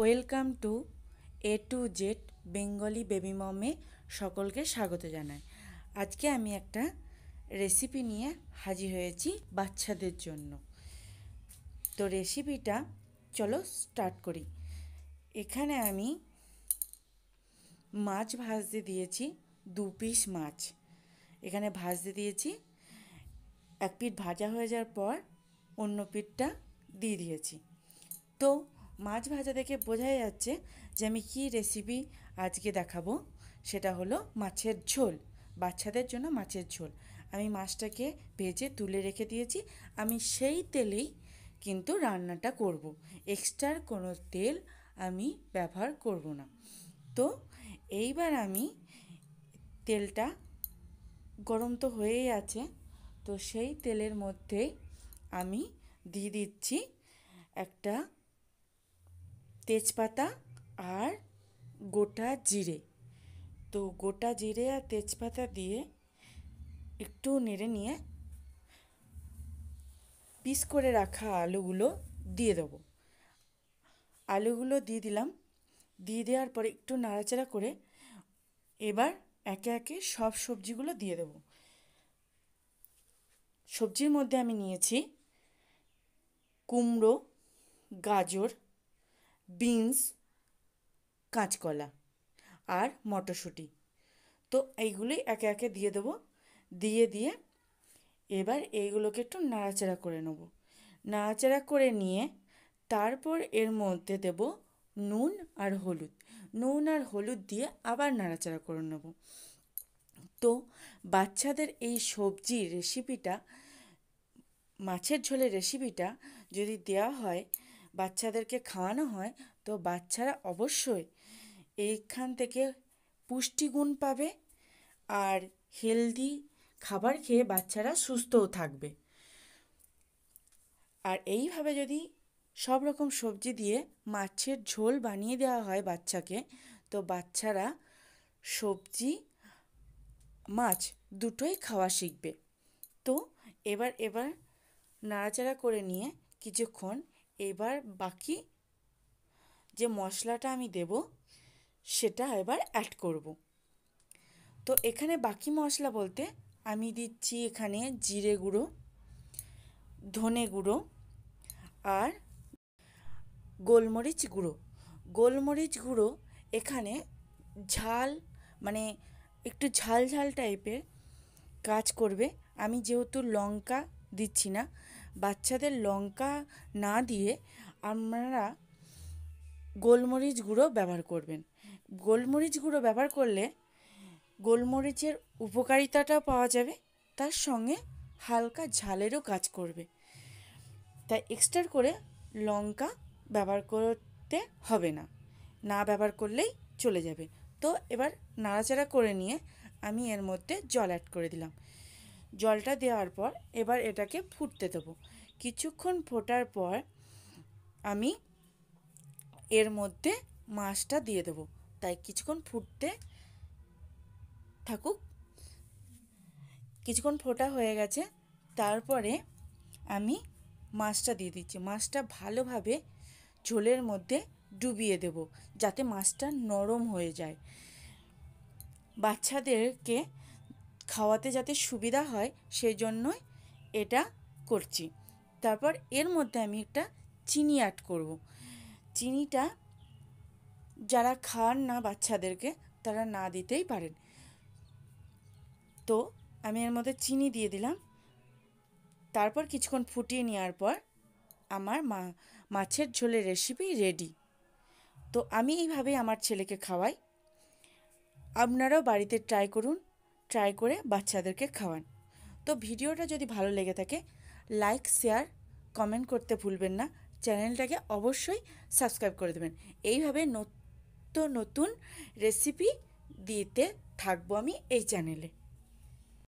Welcome to A to Z Bengali baby মমে সকলকে স্বাগত জানাই আজকে আমি একটা রেসিপি নিয়ে হাজির হয়েছি বাচ্চাদের জন্য তো রেসিপিটা চলো স্টার্ট করি এখানে আমি মাছ ভাজতে দিয়েছি দু পিস মাছ এখানে ভাজতে দিয়েছি এক পিঠ ভাজা হয়ে যাওয়ার পর অন্য পিঠটা দিয়ে দিয়েছি তো মাছ ভাজা দেখে বোঝাই যাচ্ছে যে আমি কি রেসিপি আজকে দেখাবো সেটা হলো মাছের ঝোল বাচ্চাদের জন্য মাছের ঝোল আমি মাছটাকে ভেজে তুলে রেখে দিয়েছি আমি সেই তেলেই কিন্তু রান্নাটা করব। এক্সট্রার কোনো তেল আমি ব্যবহার করব না তো এইবার আমি তেলটা গরম তো হয়েই আছে তো সেই তেলের মধ্যেই আমি দিয়ে দিচ্ছি একটা তেজপাতা আর গোটা জিরে তো গোটা জিরে আর তেজপাতা দিয়ে একটু নেড়ে নিয়ে পিস করে রাখা আলুগুলো দিয়ে দেবো আলুগুলো দিয়ে দিলাম দিয়ে দেওয়ার পরে একটু নাড়াচাড়া করে এবার একে একে সব সবজিগুলো দিয়ে দেব সবজির মধ্যে আমি নিয়েছি কুমড়ো গাজর বিনস কাঁচকলা আর মটরশুঁটি তো এইগুলি একে একে দিয়ে দেবো দিয়ে দিয়ে এবার এইগুলোকে একটু নাড়াচাড়া করে নেব নাড়াচাড়া করে নিয়ে তারপর এর মধ্যে দেব নুন আর হলুদ নুন আর হলুদ দিয়ে আবার নাড়াচাড়া করে নেব তো বাচ্চাদের এই সবজি রেসিপিটা মাছের ঝোলের রেসিপিটা যদি দেওয়া হয় বাচ্চাদেরকে খাওয়ানো হয় তো বাচ্চারা অবশ্যই এইখান থেকে পুষ্টিগুণ পাবে আর হেলদি খাবার খেয়ে বাচ্চারা সুস্থও থাকবে আর এইভাবে যদি সব রকম সবজি দিয়ে মাছের ঝোল বানিয়ে দেওয়া হয় বাচ্চাকে তো বাচ্চারা সবজি মাছ দুটোই খাওয়া শিখবে তো এবার এবার নাড়াচাড়া করে নিয়ে কিছুক্ষণ এবার বাকি যে মশলাটা আমি দেব সেটা এবার অ্যাড করব তো এখানে বাকি মশলা বলতে আমি দিচ্ছি এখানে জিরে গুঁড়ো ধনে গুঁড়ো আর গোলমরিচ গুঁড়ো গোলমরিচ গুঁড়ো এখানে ঝাল মানে একটু ঝাল ঝাল টাইপের কাজ করবে আমি যেহেতু লঙ্কা দিচ্ছি না বাচ্চাদের লঙ্কা না দিয়ে আপনারা গোলমরিচ গুঁড়ো ব্যবহার করবেন গোলমরিচ গুঁড়ো ব্যবহার করলে গোলমরিচের উপকারিতাটা পাওয়া যাবে তার সঙ্গে হালকা ঝালেরও কাজ করবে তাই এক্সট্রা করে লঙ্কা ব্যবহার করতে হবে না না ব্যবহার করলেই চলে যাবে তো এবার নাড়াচাড়া করে নিয়ে আমি এর মধ্যে জল অ্যাড করে দিলাম জলটা দেওয়ার পর এবার এটাকে ফুটতে দেবো কিছুক্ষণ ফোটার পর আমি এর মধ্যে মাছটা দিয়ে দেবো তাই কিছুক্ষণ ফুটতে থাকুক কিছুক্ষণ ফোটা হয়ে গেছে তারপরে আমি মাছটা দিয়ে দিচ্ছি মাছটা ভালোভাবে ঝোলের মধ্যে ডুবিয়ে দেব যাতে মাছটা নরম হয়ে যায় বাচ্চাদেরকে খাওয়াতে যাতে সুবিধা হয় সেই জন্যই এটা করছি তারপর এর মধ্যে আমি একটা চিনি অ্যাড করব। চিনিটা যারা খান না বাচ্চাদেরকে তারা না দিতেই পারেন তো আমি এর মধ্যে চিনি দিয়ে দিলাম তারপর কিছুক্ষণ ফুটিয়ে নেওয়ার পর আমার মা মাছের ঝোলের রেসিপি রেডি তো আমি এইভাবেই আমার ছেলেকে খাওয়াই আপনারাও বাড়িতে ট্রাই করুন ট্রাই করে বাচ্চাদেরকে খাওয়ান তো ভিডিওটা যদি ভালো লেগে থাকে লাইক শেয়ার কমেন্ট করতে ভুলবেন না চ্যানেলটাকে অবশ্যই সাবস্ক্রাইব করে দেবেন এইভাবে নতুন নতুন রেসিপি দিতে থাকবো আমি এই চ্যানেলে